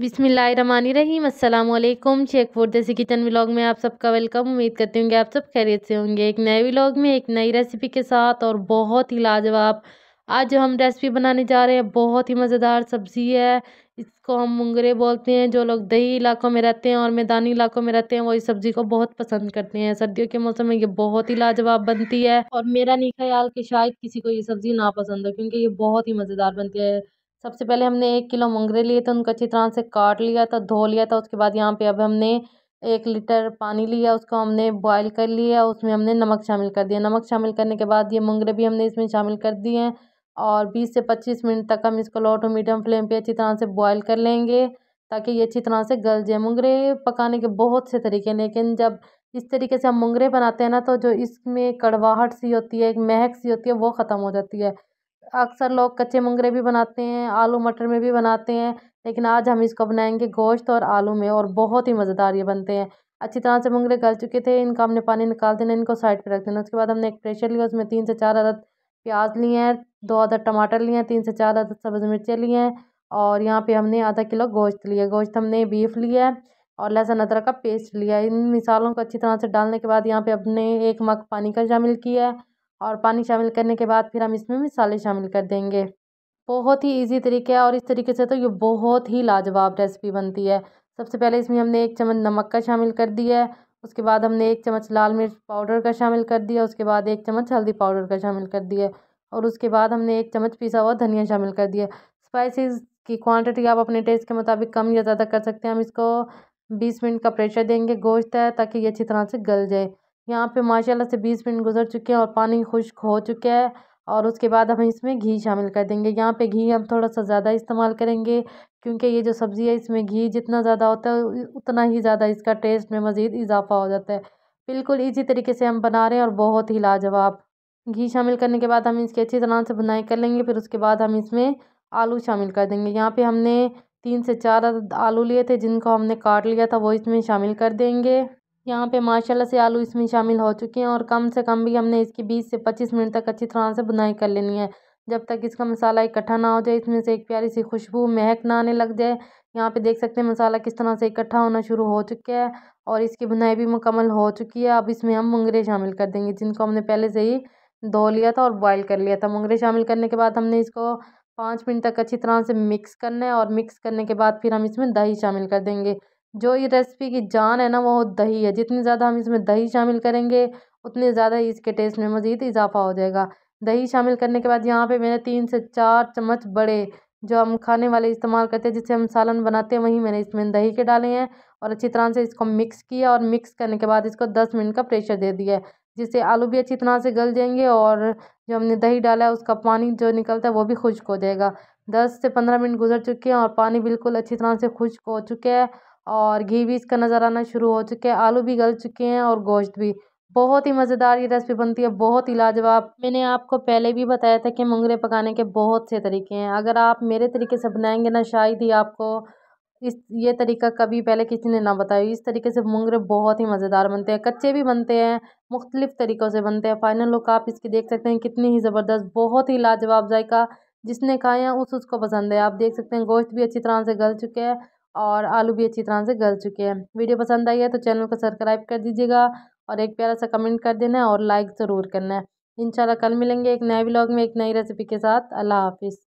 बिसमीम अल्लाम check food Desi kitchen vlog में आप सबका वेलकम उम्मीद करती हूँ कि आप सब खैरियत से होंगे एक नए व्लॉग में एक नई रेसिपी के साथ और बहुत ही लाजवाब आज जो हम रेसिपी बनाने जा रहे हैं बहुत ही मज़ेदार सब्ज़ी है इसको हम मुंगरे बोलते हैं जो लोग दही इलाकों में रहते हैं और मैदानी इलाकों में रहते हैं वो इस सब्ज़ी को बहुत पसंद करते हैं सर्दियों के मौसम में ये बहुत ही लाजवाब बनती है और मेरा नहीं ख्याल कि शायद किसी को ये सब्ज़ी ना पसंद हो क्योंकि ये बहुत ही मज़ेदार बनती है सबसे पहले हमने एक किलो मुंगरे लिए थे उनको अच्छी तरह से काट लिया था धो लिया था उसके बाद यहाँ पे अब हमने एक लीटर पानी लिया उसको हमने बॉईल कर लिया उसमें हमने नमक शामिल कर दिया नमक शामिल करने के बाद ये मुंगरे भी हमने इसमें शामिल कर दिए हैं और बीस से पच्चीस मिनट तक हम इसको लो टू मीडियम फ्लेम पे अच्छी तरह से बॉईल कर लेंगे ताकि ये अच्छी तरह से गल जाए मुंगरे पकाने के बहुत से तरीके हैं लेकिन जब इस तरीके से हम मुंगरे बनाते हैं ना तो जो इसमें कड़वाहट सी होती है एक महक सी होती है वो ख़त्म हो जाती है अक्सर लोग कच्चे मुंगरे भी बनाते हैं आलू मटर में भी बनाते हैं लेकिन आज हम इसको बनाएंगे गोश्त और आलू में और बहुत ही मज़ेदार ये बनते हैं अच्छी तरह से मुंगरे गल चुके थे इनका हमने पानी निकाल देना इनको साइड पर रख देना उसके बाद हमने एक प्रेशर लिया उसमें तीन से चार अदद प्याज लिए हैं दो अदद टमाटर लिए हैं तीन से चार अदद सब्ज़ मिर्चें लिए हैं और यहाँ पर हमने आधा किलो गोश्त लिया गोश्त हमने बीफ लिया है और लहसुन अदरक का पेस्ट लिया है इन मिसालों को अच्छी तरह से डालने के बाद यहाँ पर हमने एक मग पानी का शामिल किया है और पानी शामिल करने के बाद फिर हम इसमें मिसाले शामिल कर देंगे बहुत ही इजी तरीक़े है और इस तरीके से तो ये बहुत ही लाजवाब रेसिपी बनती है सबसे पहले इसमें हमने एक चम्मच नमक का शामिल कर दिया है उसके बाद हमने एक चम्मच लाल मिर्च पाउडर का शामिल कर दिया उसके बाद एक चम्मच हल्दी पाउडर का शामिल कर दिया और उसके बाद हमने एक चम्मच पिसा हुआ धनिया शामिल कर दिया स्पाइसेस की क्वांटिटी आप अपने टेस्ट के मुताबिक कम या ज़्यादा कर सकते हैं हम इसको बीस मिनट का प्रेशर देंगे गोश्त है ताकि ये अच्छी तरह से गल जाए यहाँ पे माशाल्लाह से बीस मिनट गुजर चुके हैं और पानी खुश्क हो चुका है और उसके बाद हम इसमें घी शामिल कर देंगे यहाँ पे घी हम थोड़ा सा ज़्यादा इस्तेमाल करेंगे क्योंकि ये जो सब्ज़ी है इसमें घी जितना ज़्यादा होता है उतना ही ज़्यादा इसका टेस्ट में मज़ीद इजाफा हो जाता है बिल्कुल ईज़ी तरीके से हम बना रहे हैं और बहुत ही लाजवाब घी शामिल करने के बाद हम इसकी अच्छी तरह से बुनाई कर लेंगे फिर उसके बाद हम इसमें आलू शामिल कर देंगे यहाँ पर हमने तीन से चार आलू लिए थे जिनको हमने काट लिया था वो इसमें शामिल कर देंगे यहाँ पे माशाल्लाह से आलू इसमें शामिल हो चुके हैं और कम से कम भी हमने इसकी बीस से पच्चीस मिनट तक अच्छी तरह से बुनाई कर लेनी है जब तक इसका मसाला इकट्ठा ना हो जाए इसमें से एक प्यारी सी खुशबू महक ना आने लग जाए यहाँ पे देख सकते हैं मसाला किस तरह से इकट्ठा होना शुरू हो चुका है और इसकी बुनाई भी मुकम्मल हो चुकी है अब इसमें हम मुंगरे शामिल कर देंगे जिनको हमने पहले से ही धो लिया था और बॉयल कर लिया था मुंगरे शामिल करने के बाद हमने इसको पाँच मिनट तक अच्छी तरह से मिक्स करना है और मिक्स करने के बाद फिर हम इसमें दही शामिल कर देंगे जो ये रेसिपी की जान है ना वो दही है जितनी ज़्यादा हम इसमें दही शामिल करेंगे उतने ज़्यादा ही इसके टेस्ट में मज़ीद इजाफ़ा हो जाएगा दही शामिल करने के बाद यहाँ पे मैंने तीन से चार चम्मच बड़े जो हम खाने वाले इस्तेमाल करते हैं जिससे हम सालन बनाते हैं वहीं मैंने इसमें दही के डाले हैं और अच्छी तरह से इसको मिक्स किया और मिक्स करने के बाद इसको दस मिनट का प्रेशर दे दिया है जिससे आलू भी अच्छी तरह से गल जाएंगे और जो हमने दही डाला है उसका पानी जो निकलता है वो भी खुश्क हो जाएगा दस से पंद्रह मिनट गुजर चुके हैं और पानी बिल्कुल अच्छी तरह से खुश्क हो चुके हैं और घी भी इसका नज़र आना शुरू हो चुका है आलू भी गल चुके हैं और गोश्त भी बहुत ही मज़ेदार ये रेसिपी बनती है बहुत ही लाजवाब मैंने आपको पहले भी बताया था कि मुंगरे पकाने के बहुत से तरीके हैं अगर आप मेरे तरीके से बनाएंगे ना शायद ही आपको इस ये तरीका कभी पहले किसी ने ना बताया इस तरीके से मुंगरे बहुत ही मज़ेदार बनते हैं कच्चे भी बनते हैं मुख्तलिफ़ तरीक़ों से बनते हैं फ़ाइनल लुक आप इसकी देख सकते हैं कितनी ही ज़बरदस्त बहुत ही लाजवाब जायका जिसने खाए हैं उस उसको पसंद है आप देख सकते हैं गोश्त भी अच्छी तरह से गल चुके हैं और आलू भी अच्छी तरह से गल चुके हैं वीडियो पसंद आई है तो चैनल को सब्सक्राइब कर दीजिएगा और एक प्यारा सा कमेंट कर देना और लाइक ज़रूर करना है इंशाल्लाह कल मिलेंगे एक नए ब्लॉग में एक नई रेसिपी के साथ अल्लाह हाफिज़